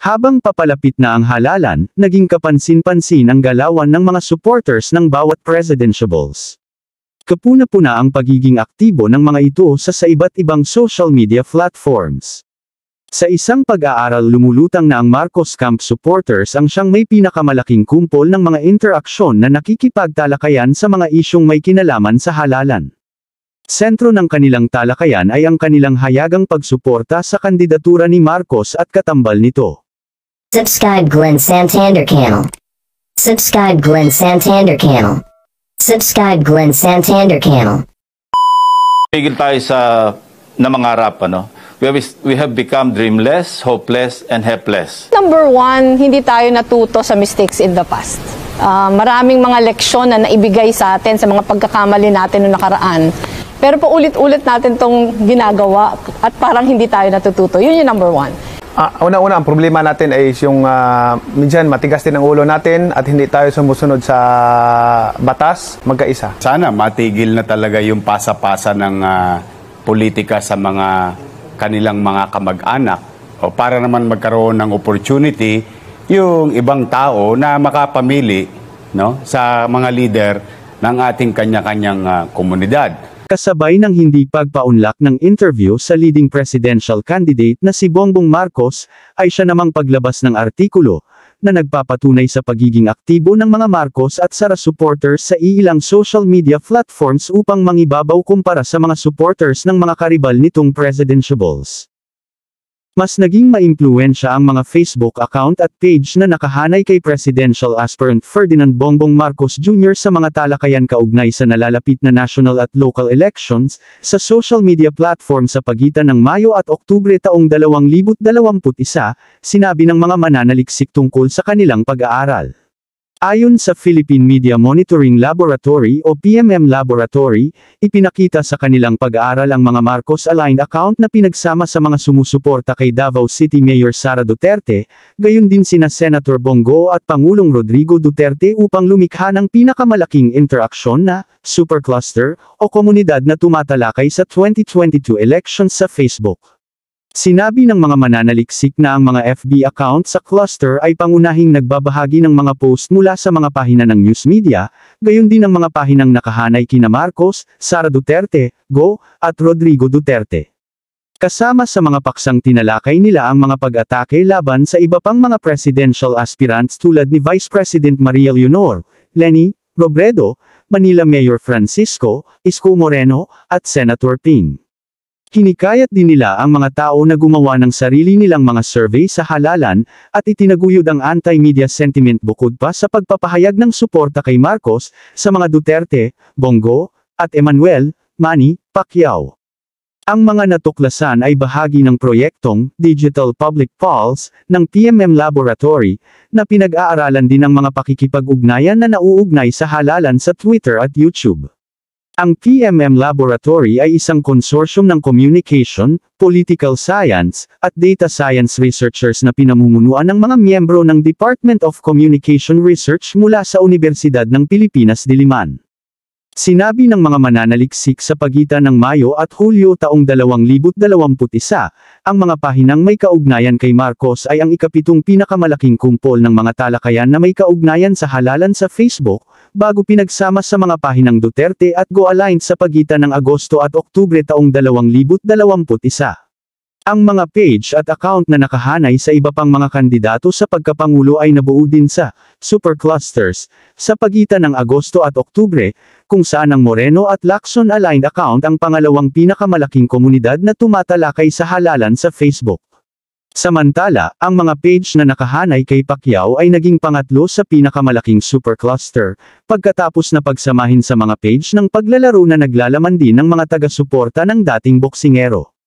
Habang papalapit na ang halalan, naging kapansin-pansin ang galawan ng mga supporters ng bawat presidentiables. Kapuna-puna ang pagiging aktibo ng mga ito sa sa iba't ibang social media platforms. Sa isang pag-aaral lumulutang na ang Marcos Camp supporters ang siyang may pinakamalaking kumpol ng mga interaksyon na nakikipagtalakayan sa mga isyong may kinalaman sa halalan. Sentro ng kanilang talakayan ay ang kanilang hayagang pagsuporta sa kandidatura ni Marcos at katambal nito. Subscribe Glenn Santander channel. Subscribe Glenn Santander channel. Subscribe Glenn Santander channel. Pigil tayo sa namangarap, ano? We have, we have become dreamless, hopeless, and helpless. Number one, hindi tayo natuto sa mistakes in the past. Uh, maraming mga leksyon na naibigay sa atin sa mga pagkakamali natin noong nakaraan. Pero paulit-ulit natin tong ginagawa at parang hindi tayo natututo. Yun yung number one. Uh, una-una, ang problema natin ay yung uh, minsan matigas din ang ulo natin at hindi tayo sumusunod sa batas magkaisa. Sana matigil na talaga yung pasa-pasa ng uh, politika sa mga kanilang mga kamag-anak o para naman magkaroon ng opportunity yung ibang tao na makapamili no sa mga leader ng ating kanya-kanyang uh, komunidad kasabay ng hindi pagpaunlak ng interview sa leading presidential candidate na si Bongbong Marcos, ay siya namang paglabas ng artikulo, na nagpapatunay sa pagiging aktibo ng mga Marcos at Sara supporters sa ilang social media platforms upang mangibabaw kumpara sa mga supporters ng mga karibal nitong presidentiables. Mas naging maimpluwensya ang mga Facebook account at page na nakahanay kay presidential aspirant Ferdinand Bongbong Marcos Jr. sa mga talakayan kaugnay sa nalalapit na national at local elections, sa social media platform sa pagitan ng Mayo at Oktubre taong 2021, sinabi ng mga mananaliksik tungkol sa kanilang pag-aaral. Ayon sa Philippine Media Monitoring Laboratory o PMM Laboratory, ipinakita sa kanilang pag-aaral ang mga Marcos-aligned account na pinagsama sa mga sumusuporta kay Davao City Mayor Sara Duterte, gayon din sina Senator Bongo at Pangulong Rodrigo Duterte upang lumikha ng pinakamalaking interaksyon na supercluster o komunidad na tumatalakay sa 2022 elections sa Facebook. Sinabi ng mga mananaliksik na ang mga FB account sa cluster ay pangunahing nagbabahagi ng mga post mula sa mga pahina ng news media, gayon din ang mga pahinang nakahanay kina Marcos, Sara Duterte, Go, at Rodrigo Duterte. Kasama sa mga paksang tinalakay nila ang mga pag-atake laban sa iba pang mga presidential aspirants tulad ni Vice President Maria Leonor, Lenny, Robredo, Manila Mayor Francisco, Isko Moreno, at Senator Ping. Hinikayat din nila ang mga tao na gumawa ng sarili nilang mga survey sa halalan, at itinaguyod ang anti-media sentiment bukod pa sa pagpapahayag ng suporta kay Marcos, sa mga Duterte, Bongo, at Emmanuel, Manny, Pacquiao. Ang mga natuklasan ay bahagi ng proyektong Digital Public Pulse ng PMM Laboratory na pinag-aaralan din ang mga pakikipag-ugnayan na nauugnay sa halalan sa Twitter at YouTube. Ang PMM Laboratory ay isang konsorsyum ng communication, political science, at data science researchers na pinamumunuan ng mga miyembro ng Department of Communication Research mula sa Universidad ng Pilipinas Diliman. Sinabi ng mga mananaliksik sa pagitan ng Mayo at Hulyo taong 2021, ang mga pahinang may kaugnayan kay Marcos ay ang ikapitong pinakamalaking kumpol ng mga talakayan na may kaugnayan sa halalan sa Facebook, bago pinagsama sa mga pahinang Duterte at Go Alliance sa pagitan ng Agosto at Oktubre taong 2021. Ang mga page at account na nakahanay sa iba pang mga kandidato sa pagkapangulo ay nabuo din sa superclusters sa pagitan ng Agosto at Oktubre, kung saan ang Moreno at Lacson-aligned account ang pangalawang pinakamalaking komunidad na tumatalakay sa halalan sa Facebook. Samantala, ang mga page na nakahanay kay Pacquiao ay naging pangatlo sa pinakamalaking supercluster, pagkatapos na pagsamahin sa mga page ng paglalaro na naglalaman din ng mga taga-suporta ng dating boksingero.